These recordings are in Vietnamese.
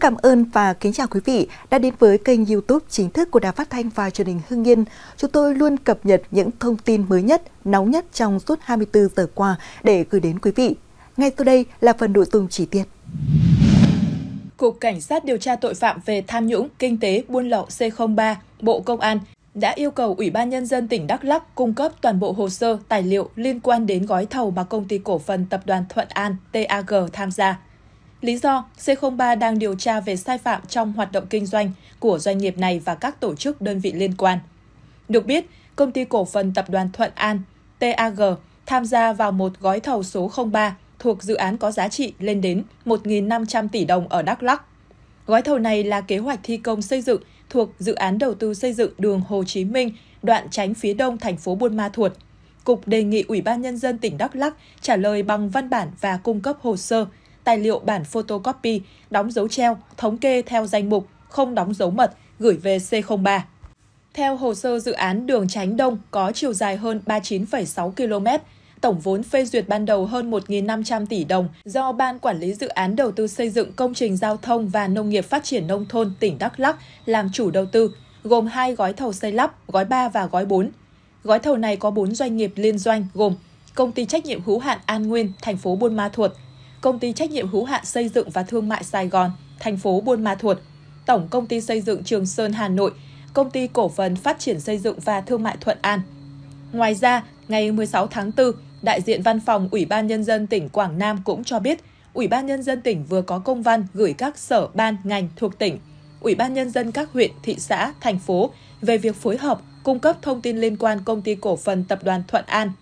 cảm ơn và kính chào quý vị đã đến với kênh YouTube chính thức của Đài Phát thanh và Truyền hình Hưng Yên. Chúng tôi luôn cập nhật những thông tin mới nhất, nóng nhất trong suốt 24 giờ qua để gửi đến quý vị. Ngay sau đây là phần nội dung chi tiết. Cục Cảnh sát điều tra tội phạm về tham nhũng, kinh tế, buôn lậu C03, Bộ Công an đã yêu cầu Ủy ban Nhân dân tỉnh Đắk Lắk cung cấp toàn bộ hồ sơ, tài liệu liên quan đến gói thầu mà công ty cổ phần tập đoàn Thuận An TAG tham gia. Lý do, C03 đang điều tra về sai phạm trong hoạt động kinh doanh của doanh nghiệp này và các tổ chức đơn vị liên quan. Được biết, công ty cổ phần tập đoàn Thuận An, TAG, tham gia vào một gói thầu số 03 thuộc dự án có giá trị lên đến 1.500 tỷ đồng ở Đắk Lắk. Gói thầu này là kế hoạch thi công xây dựng thuộc dự án đầu tư xây dựng đường Hồ Chí Minh, đoạn tránh phía đông thành phố Buôn Ma Thuột. Cục đề nghị Ủy ban Nhân dân tỉnh Đắk Lắk trả lời bằng văn bản và cung cấp hồ sơ tài liệu bản photocopy, đóng dấu treo, thống kê theo danh mục, không đóng dấu mật, gửi về C03. Theo hồ sơ dự án đường Tránh Đông có chiều dài hơn 39,6 km, tổng vốn phê duyệt ban đầu hơn 1.500 tỷ đồng do Ban Quản lý Dự án Đầu tư xây dựng công trình giao thông và nông nghiệp phát triển nông thôn tỉnh Đắk Lắc làm chủ đầu tư, gồm hai gói thầu xây lắp, gói 3 và gói 4. Gói thầu này có 4 doanh nghiệp liên doanh gồm Công ty trách nhiệm hữu hạn An Nguyên, thành phố Buôn Ma Thuột, Công ty trách nhiệm hữu hạn xây dựng và thương mại Sài Gòn, thành phố Buôn Ma Thuột, Tổng công ty xây dựng Trường Sơn Hà Nội, Công ty cổ phần phát triển xây dựng và thương mại Thuận An. Ngoài ra, ngày 16 tháng 4, đại diện văn phòng Ủy ban Nhân dân tỉnh Quảng Nam cũng cho biết, Ủy ban Nhân dân tỉnh vừa có công văn gửi các sở ban ngành thuộc tỉnh, Ủy ban Nhân dân các huyện, thị xã, thành phố về việc phối hợp cung cấp thông tin liên quan công ty cổ phần tập đoàn Thuận An.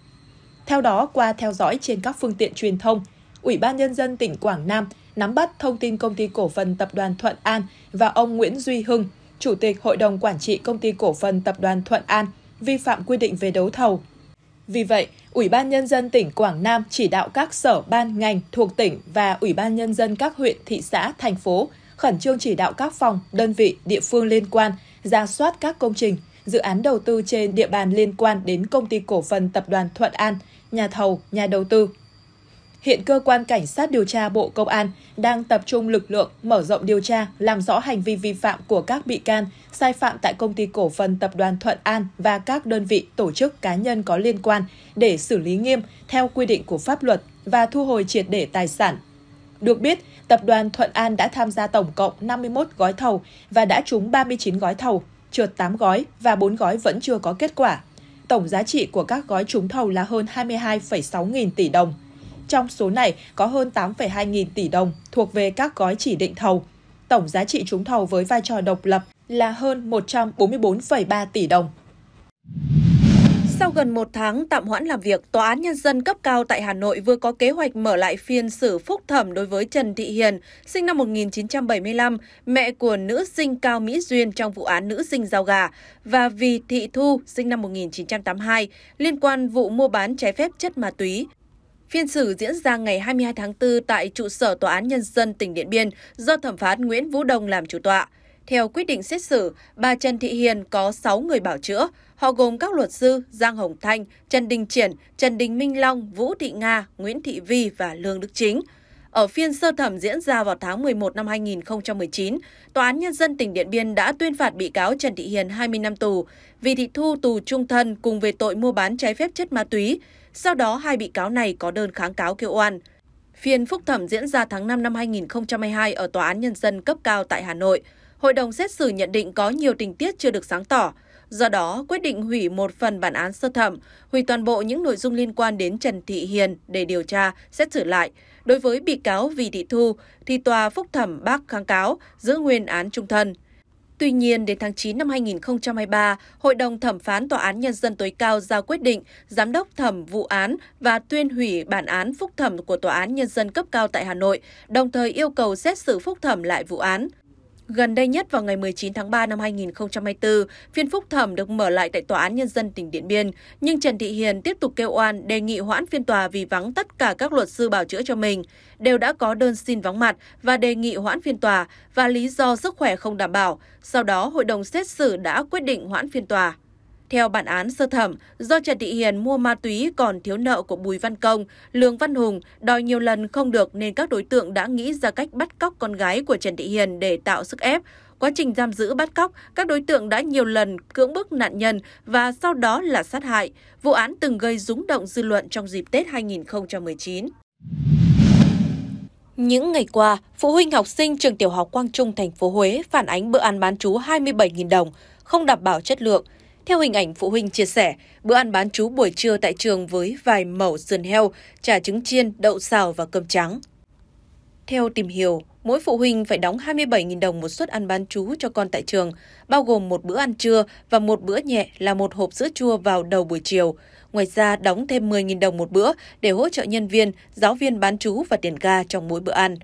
Theo đó, qua theo dõi trên các phương tiện truyền thông, Ủy ban Nhân dân tỉnh Quảng Nam nắm bắt thông tin công ty cổ phần tập đoàn Thuận An và ông Nguyễn Duy Hưng, Chủ tịch Hội đồng Quản trị Công ty Cổ phần Tập đoàn Thuận An, vi phạm quy định về đấu thầu. Vì vậy, Ủy ban Nhân dân tỉnh Quảng Nam chỉ đạo các sở ban ngành thuộc tỉnh và Ủy ban Nhân dân các huyện, thị xã, thành phố khẩn trương chỉ đạo các phòng, đơn vị, địa phương liên quan ra soát các công trình, dự án đầu tư trên địa bàn liên quan đến công ty cổ phần tập đoàn Thuận An, nhà thầu, nhà đầu tư, Hiện cơ quan cảnh sát điều tra Bộ Công an đang tập trung lực lượng mở rộng điều tra, làm rõ hành vi vi phạm của các bị can sai phạm tại công ty cổ phần tập đoàn Thuận An và các đơn vị tổ chức cá nhân có liên quan để xử lý nghiêm theo quy định của pháp luật và thu hồi triệt để tài sản. Được biết, tập đoàn Thuận An đã tham gia tổng cộng 51 gói thầu và đã trúng 39 gói thầu, trượt 8 gói và 4 gói vẫn chưa có kết quả. Tổng giá trị của các gói trúng thầu là hơn 22,6 nghìn tỷ đồng. Trong số này có hơn 8,2 nghìn tỷ đồng thuộc về các gói chỉ định thầu. Tổng giá trị trúng thầu với vai trò độc lập là hơn 144,3 tỷ đồng. Sau gần một tháng tạm hoãn làm việc, Tòa án Nhân dân cấp cao tại Hà Nội vừa có kế hoạch mở lại phiên xử phúc thẩm đối với Trần Thị Hiền, sinh năm 1975, mẹ của nữ sinh Cao Mỹ Duyên trong vụ án nữ sinh giao gà, và Vì Thị Thu, sinh năm 1982, liên quan vụ mua bán trái phép chất ma túy. Phiên xử diễn ra ngày 22 tháng 4 tại trụ sở Tòa án Nhân dân tỉnh Điện Biên do thẩm phán Nguyễn Vũ Đông làm chủ tọa. Theo quyết định xét xử, bà Trần Thị Hiền có 6 người bảo chữa. Họ gồm các luật sư Giang Hồng Thanh, Trần Đình Triển, Trần Đình Minh Long, Vũ Thị Nga, Nguyễn Thị Vi và Lương Đức Chính. Ở phiên sơ thẩm diễn ra vào tháng 11 năm 2019, Tòa án Nhân dân tỉnh Điện Biên đã tuyên phạt bị cáo Trần Thị Hiền 20 năm tù vì thị thu tù trung thân cùng về tội mua bán trái phép chất ma túy sau đó, hai bị cáo này có đơn kháng cáo kêu oan. Phiên phúc thẩm diễn ra tháng 5 năm 2022 ở Tòa án Nhân dân cấp cao tại Hà Nội. Hội đồng xét xử nhận định có nhiều tình tiết chưa được sáng tỏ, do đó quyết định hủy một phần bản án sơ thẩm, hủy toàn bộ những nội dung liên quan đến Trần Thị Hiền để điều tra, xét xử lại. Đối với bị cáo Vì Thị Thu, thì tòa phúc thẩm bác kháng cáo giữ nguyên án trung thân. Tuy nhiên, đến tháng 9 năm 2023, Hội đồng Thẩm phán Tòa án Nhân dân tối cao ra quyết định giám đốc thẩm vụ án và tuyên hủy bản án phúc thẩm của Tòa án Nhân dân cấp cao tại Hà Nội, đồng thời yêu cầu xét xử phúc thẩm lại vụ án. Gần đây nhất vào ngày 19 tháng 3 năm 2024, phiên phúc thẩm được mở lại tại Tòa án Nhân dân tỉnh Điện Biên, nhưng Trần Thị Hiền tiếp tục kêu oan đề nghị hoãn phiên tòa vì vắng tất cả các luật sư bảo chữa cho mình, đều đã có đơn xin vắng mặt và đề nghị hoãn phiên tòa và lý do sức khỏe không đảm bảo. Sau đó, hội đồng xét xử đã quyết định hoãn phiên tòa. Theo bản án sơ thẩm, do Trần Thị Hiền mua ma túy còn thiếu nợ của Bùi Văn Công, Lương Văn Hùng đòi nhiều lần không được nên các đối tượng đã nghĩ ra cách bắt cóc con gái của Trần Thị Hiền để tạo sức ép. Quá trình giam giữ bắt cóc, các đối tượng đã nhiều lần cưỡng bức nạn nhân và sau đó là sát hại. Vụ án từng gây rúng động dư luận trong dịp Tết 2019. Những ngày qua, phụ huynh học sinh trường tiểu học Quang Trung thành phố Huế phản ánh bữa ăn bán trú 27.000 đồng, không đảm bảo chất lượng – theo hình ảnh phụ huynh chia sẻ, bữa ăn bán chú buổi trưa tại trường với vài mẩu sườn heo, chả trứng chiên, đậu xào và cơm trắng. Theo tìm hiểu, mỗi phụ huynh phải đóng 27.000 đồng một suất ăn bán chú cho con tại trường, bao gồm một bữa ăn trưa và một bữa nhẹ là một hộp sữa chua vào đầu buổi chiều. Ngoài ra, đóng thêm 10.000 đồng một bữa để hỗ trợ nhân viên, giáo viên bán chú và tiền ga trong mỗi bữa ăn.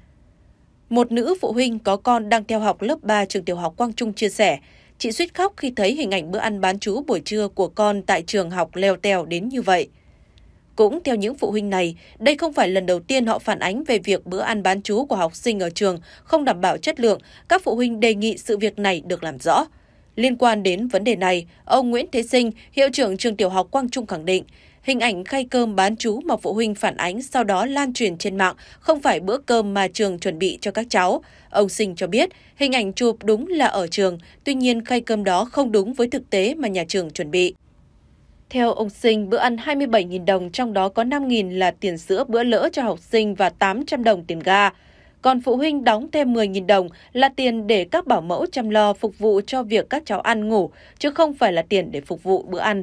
Một nữ phụ huynh có con đang theo học lớp 3 trường tiểu học Quang Trung chia sẻ, Chị suýt khóc khi thấy hình ảnh bữa ăn bán chú buổi trưa của con tại trường học leo tèo đến như vậy. Cũng theo những phụ huynh này, đây không phải lần đầu tiên họ phản ánh về việc bữa ăn bán chú của học sinh ở trường không đảm bảo chất lượng. Các phụ huynh đề nghị sự việc này được làm rõ. Liên quan đến vấn đề này, ông Nguyễn Thế Sinh, hiệu trưởng trường tiểu học Quang Trung khẳng định, hình ảnh khay cơm bán chú mà phụ huynh phản ánh sau đó lan truyền trên mạng không phải bữa cơm mà trường chuẩn bị cho các cháu. Ông Sinh cho biết, hình ảnh chụp đúng là ở trường, tuy nhiên khay cơm đó không đúng với thực tế mà nhà trường chuẩn bị. Theo ông Sinh, bữa ăn 27.000 đồng trong đó có 5.000 là tiền sữa bữa lỡ cho học sinh và 800 đồng tiền ga còn phụ huynh đóng thêm 10.000 đồng là tiền để các bảo mẫu chăm lo phục vụ cho việc các cháu ăn ngủ, chứ không phải là tiền để phục vụ bữa ăn.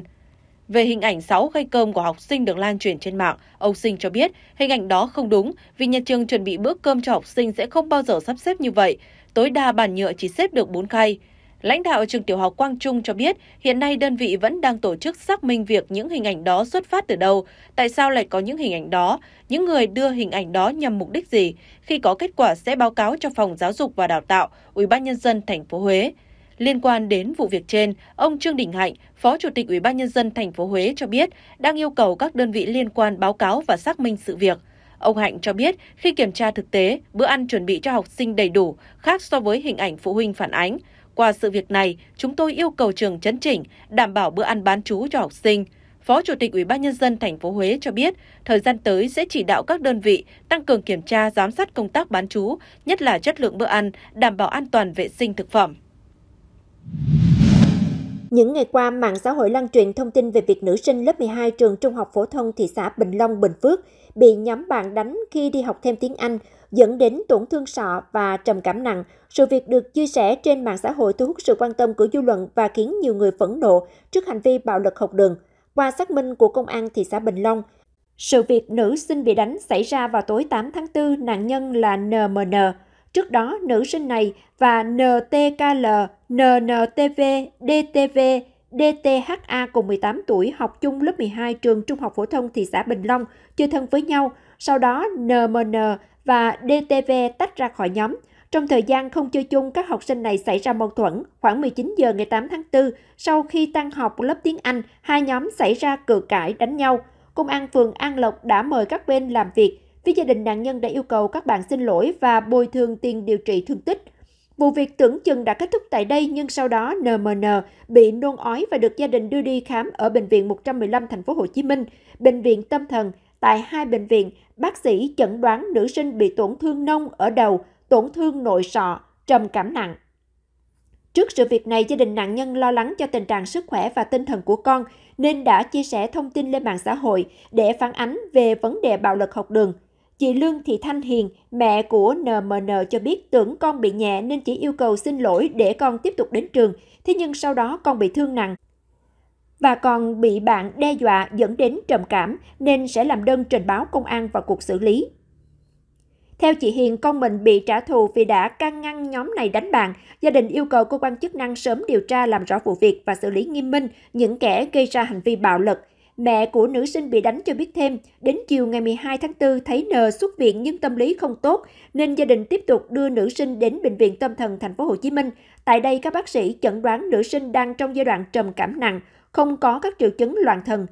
Về hình ảnh 6 khay cơm của học sinh được lan truyền trên mạng, ông Sinh cho biết hình ảnh đó không đúng vì nhà trường chuẩn bị bữa cơm cho học sinh sẽ không bao giờ sắp xếp như vậy. Tối đa bàn nhựa chỉ xếp được 4 khay. Lãnh đạo trường tiểu học Quang Trung cho biết, hiện nay đơn vị vẫn đang tổ chức xác minh việc những hình ảnh đó xuất phát từ đâu, tại sao lại có những hình ảnh đó, những người đưa hình ảnh đó nhằm mục đích gì. Khi có kết quả sẽ báo cáo cho phòng giáo dục và đào tạo, Ủy ban nhân dân thành phố Huế. Liên quan đến vụ việc trên, ông Trương Đình Hạnh, Phó Chủ tịch Ủy ban nhân dân thành phố Huế cho biết đang yêu cầu các đơn vị liên quan báo cáo và xác minh sự việc. Ông Hạnh cho biết khi kiểm tra thực tế, bữa ăn chuẩn bị cho học sinh đầy đủ, khác so với hình ảnh phụ huynh phản ánh. Qua sự việc này, chúng tôi yêu cầu trường chấn chỉnh, đảm bảo bữa ăn bán chú cho học sinh. Phó Chủ tịch Ủy ban nhân dân thành phố Huế cho biết, thời gian tới sẽ chỉ đạo các đơn vị tăng cường kiểm tra, giám sát công tác bán chú, nhất là chất lượng bữa ăn, đảm bảo an toàn vệ sinh thực phẩm. Những ngày qua, mạng xã hội lan truyền thông tin về việc nữ sinh lớp 12 trường Trung học phổ thông thị xã Bình Long, Bình Phước bị nhóm bạn đánh khi đi học thêm tiếng Anh dẫn đến tổn thương sọ và trầm cảm nặng. Sự việc được chia sẻ trên mạng xã hội thu hút sự quan tâm của dư luận và khiến nhiều người phẫn nộ trước hành vi bạo lực học đường. Qua xác minh của Công an thị xã Bình Long, sự việc nữ sinh bị đánh xảy ra vào tối 8 tháng 4, nạn nhân là NMN. Trước đó, nữ sinh này và NTKL, NNTV, DTV, DTHA cùng 18 tuổi học chung lớp 12 trường Trung học Phổ thông thị xã Bình Long, chơi thân với nhau. Sau đó, NMN và DTV tách ra khỏi nhóm. Trong thời gian không chơi chung, các học sinh này xảy ra mâu thuẫn. Khoảng 19 giờ ngày 8 tháng 4, sau khi tăng học lớp tiếng Anh, hai nhóm xảy ra cự cãi đánh nhau. Công an phường An Lộc đã mời các bên làm việc. Phía gia đình nạn nhân đã yêu cầu các bạn xin lỗi và bồi thường tiền điều trị thương tích. Vụ việc tưởng chừng đã kết thúc tại đây nhưng sau đó NMN bị nôn ói và được gia đình đưa đi khám ở bệnh viện 115 thành phố Hồ Chí Minh, bệnh viện tâm thần tại hai bệnh viện bác sĩ chẩn đoán nữ sinh bị tổn thương nông ở đầu, tổn thương nội sọ, trầm cảm nặng. Trước sự việc này, gia đình nạn nhân lo lắng cho tình trạng sức khỏe và tinh thần của con nên đã chia sẻ thông tin lên mạng xã hội để phản ánh về vấn đề bạo lực học đường. Chị Lương Thị Thanh Hiền, mẹ của NMN cho biết tưởng con bị nhẹ nên chỉ yêu cầu xin lỗi để con tiếp tục đến trường. Thế nhưng sau đó con bị thương nặng và còn bị bạn đe dọa dẫn đến trầm cảm nên sẽ làm đơn trình báo công an vào cuộc xử lý. Theo chị Hiền, con mình bị trả thù vì đã can ngăn nhóm này đánh bạn. Gia đình yêu cầu cơ quan chức năng sớm điều tra làm rõ vụ việc và xử lý nghiêm minh những kẻ gây ra hành vi bạo lực. Mẹ của nữ sinh bị đánh cho biết thêm, đến chiều ngày 12 tháng 4 thấy N xuất viện nhưng tâm lý không tốt nên gia đình tiếp tục đưa nữ sinh đến bệnh viện tâm thần thành phố Hồ Chí Minh. Tại đây các bác sĩ chẩn đoán nữ sinh đang trong giai đoạn trầm cảm nặng, không có các triệu chứng loạn thần.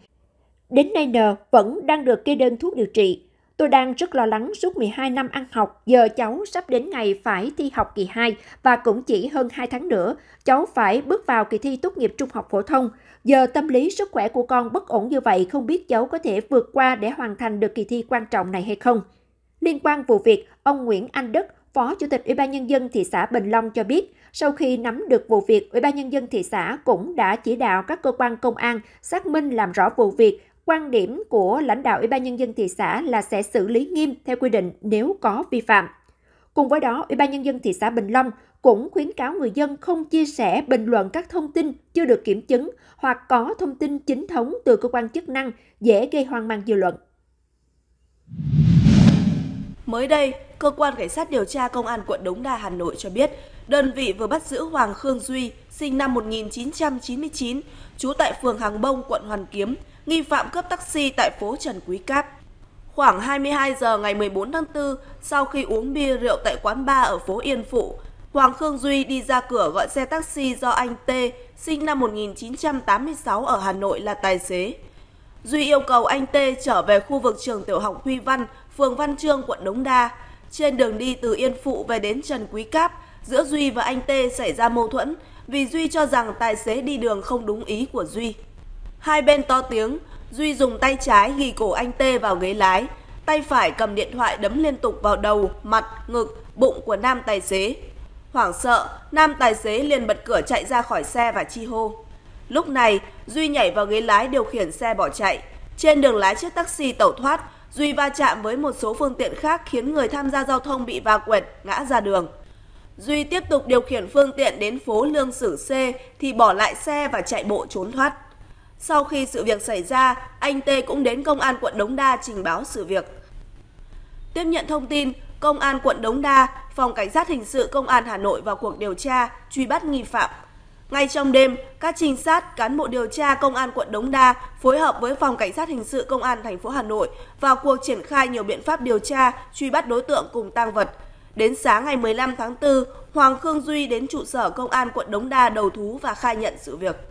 Đến nay N vẫn đang được kê đơn thuốc điều trị. Tôi đang rất lo lắng suốt 12 năm ăn học, giờ cháu sắp đến ngày phải thi học kỳ 2 và cũng chỉ hơn 2 tháng nữa, cháu phải bước vào kỳ thi tốt nghiệp trung học phổ thông. Giờ tâm lý sức khỏe của con bất ổn như vậy không biết cháu có thể vượt qua để hoàn thành được kỳ thi quan trọng này hay không. Liên quan vụ việc, ông Nguyễn Anh Đức, Phó Chủ tịch Ủy ban Nhân dân thị xã Bình Long cho biết, sau khi nắm được vụ việc, Ủy ban nhân dân thị xã cũng đã chỉ đạo các cơ quan công an xác minh làm rõ vụ việc. Quan điểm của lãnh đạo Ủy ban nhân dân thị xã là sẽ xử lý nghiêm theo quy định nếu có vi phạm. Cùng với đó, Ủy ban nhân dân thị xã Bình Long cũng khuyến cáo người dân không chia sẻ bình luận các thông tin chưa được kiểm chứng hoặc có thông tin chính thống từ cơ quan chức năng dễ gây hoang mang dư luận. Mới đây, cơ quan cảnh sát điều tra công an quận Đống Đa Hà Nội cho biết, đơn vị vừa bắt giữ Hoàng Khương Duy, sinh năm 1999, trú tại phường Hàng Bông, quận Hoàn Kiếm, nghi phạm cướp taxi tại phố Trần Quý Cáp. Khoảng 22 giờ ngày 14 tháng 4, sau khi uống bia rượu tại quán bar ở phố Yên Phụ, Hoàng Khương Duy đi ra cửa gọi xe taxi do anh T, sinh năm 1986 ở Hà Nội là tài xế. Duy yêu cầu anh T trở về khu vực trường tiểu học Huy Văn, phường Văn Trương, quận Đống Đa. Trên đường đi từ Yên Phụ về đến Trần Quý Cáp, giữa Duy và anh T xảy ra mâu thuẫn vì Duy cho rằng tài xế đi đường không đúng ý của Duy. Hai bên to tiếng, Duy dùng tay trái ghi cổ anh T vào ghế lái, tay phải cầm điện thoại đấm liên tục vào đầu, mặt, ngực, bụng của nam tài xế. Hoảng sợ, nam tài xế liền bật cửa chạy ra khỏi xe và chi hô. Lúc này, Duy nhảy vào ghế lái điều khiển xe bỏ chạy. Trên đường lái chiếc taxi tẩu thoát, Duy va chạm với một số phương tiện khác khiến người tham gia giao thông bị va quẹt, ngã ra đường. Duy tiếp tục điều khiển phương tiện đến phố Lương Sử C thì bỏ lại xe và chạy bộ trốn thoát. Sau khi sự việc xảy ra, anh Tê cũng đến công an quận Đống Đa trình báo sự việc. Tiếp nhận thông tin, công an quận Đống Đa, phòng cảnh sát hình sự công an Hà Nội vào cuộc điều tra, truy bắt nghi phạm. Ngay trong đêm, các trinh sát, cán bộ điều tra công an quận Đống Đa phối hợp với phòng cảnh sát hình sự công an thành phố Hà Nội vào cuộc triển khai nhiều biện pháp điều tra, truy bắt đối tượng cùng tang vật, Đến sáng ngày 15 tháng 4, Hoàng Khương Duy đến trụ sở công an quận Đống Đa đầu thú và khai nhận sự việc.